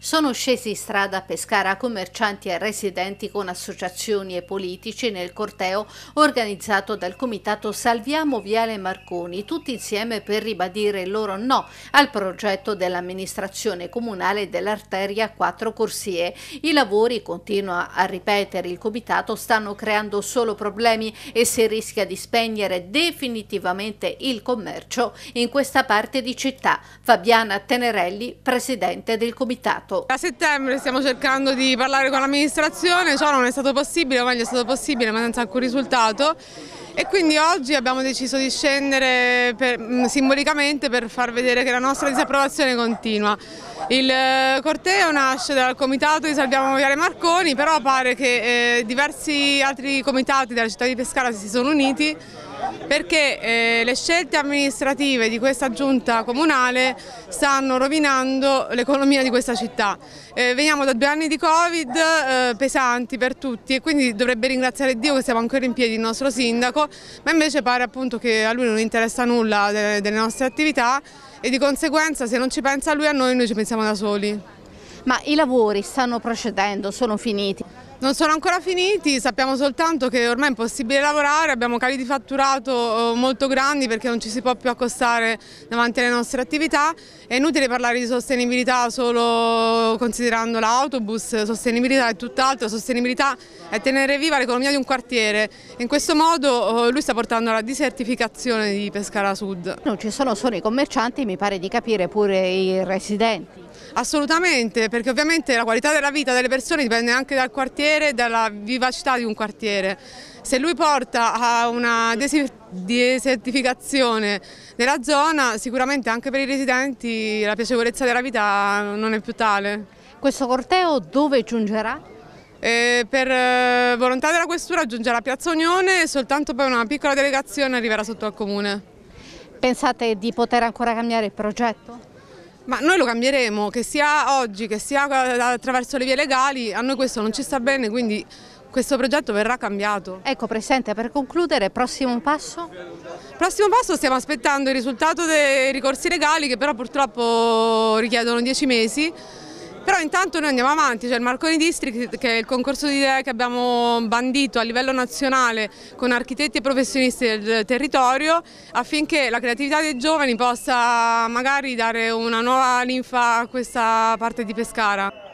Sono scesi in strada a Pescara commercianti e residenti con associazioni e politici nel corteo organizzato dal comitato Salviamo Viale Marconi, tutti insieme per ribadire il loro no al progetto dell'amministrazione comunale dell'arteria quattro corsie. I lavori, continua a ripetere il comitato, stanno creando solo problemi e si rischia di spegnere definitivamente il commercio in questa parte di città. Fabiana Tenerelli, presidente del comitato contratto. A settembre stiamo cercando di parlare con l'amministrazione, ciò non è stato possibile, o meglio è stato possibile ma senza alcun risultato e quindi oggi abbiamo deciso di scendere per, mm, simbolicamente per far vedere che la nostra disapprovazione continua. Il eh, corteo nasce dal comitato di Salviamo Viale Marconi, però pare che eh, diversi altri comitati della città di Pescara si sono uniti perché eh, le scelte amministrative di questa giunta comunale stanno rovinando l'economia di questa città. Eh, veniamo da due anni di Covid eh, pesanti per tutti e quindi dovrebbe ringraziare Dio che siamo ancora in piedi il nostro sindaco, ma invece pare appunto che a lui non interessa nulla delle, delle nostre attività e di conseguenza se non ci pensa lui a noi noi ci pensiamo da soli. Ma i lavori stanno procedendo, sono finiti? Non sono ancora finiti, sappiamo soltanto che ormai è impossibile lavorare, abbiamo cali di fatturato eh, molto grandi perché non ci si può più accostare davanti alle nostre attività, è inutile parlare di sostenibilità solo considerando l'autobus, sostenibilità è tutt'altro, sostenibilità è tenere viva l'economia di un quartiere, in questo modo eh, lui sta portando alla desertificazione di Pescara Sud. Non ci sono solo i commercianti, mi pare di capire pure i residenti. Assolutamente, perché ovviamente la qualità della vita delle persone dipende anche dal quartiere quartiere dalla vivacità di un quartiere. Se lui porta a una desertificazione della zona, sicuramente anche per i residenti la piacevolezza della vita non è più tale. Questo corteo dove giungerà? E eh, per eh, volontà della Questura giungerà a Piazza Unione e soltanto poi una piccola delegazione arriverà sotto al Comune. Pensate di poter ancora cambiare il progetto? Ma noi lo cambieremo, che sia oggi, che sia attraverso le vie legali, a noi questo non ci sta bene, quindi questo progetto verrà cambiato. Ecco Presidente, per concludere, prossimo passo? Prossimo passo stiamo aspettando il risultato dei ricorsi legali che però purtroppo richiedono dieci mesi intanto noi andiamo avanti, cioè il Marconi District che è il concorso di idee che abbiamo bandito a livello nazionale con architetti e professionisti del territorio affinché la creatività dei giovani possa magari dare una nuova linfa a questa parte di Pescara.